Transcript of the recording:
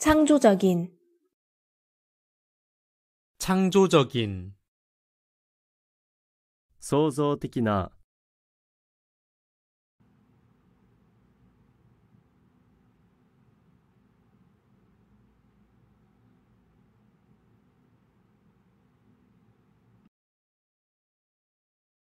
창조적인 창조적인 創造的な